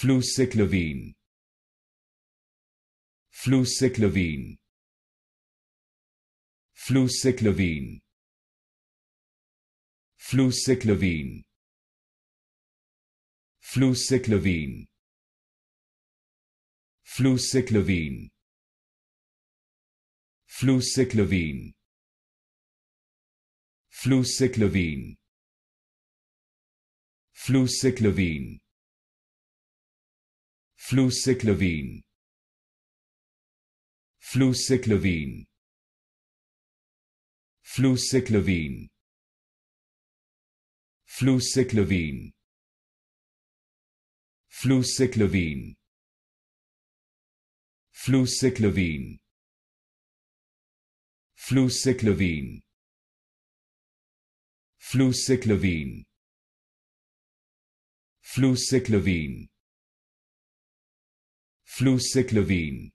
flucyclovine flucyclovine flucyclovine flucyclovine flucyclovine flucyclovine flucyclovine flucyclovine flucyclovine flucyclovine flucyclovine flucyclovine flucyclovine flucyclovine flucyclovine flucyclovine flucyclovine flucyclovine flucyclovine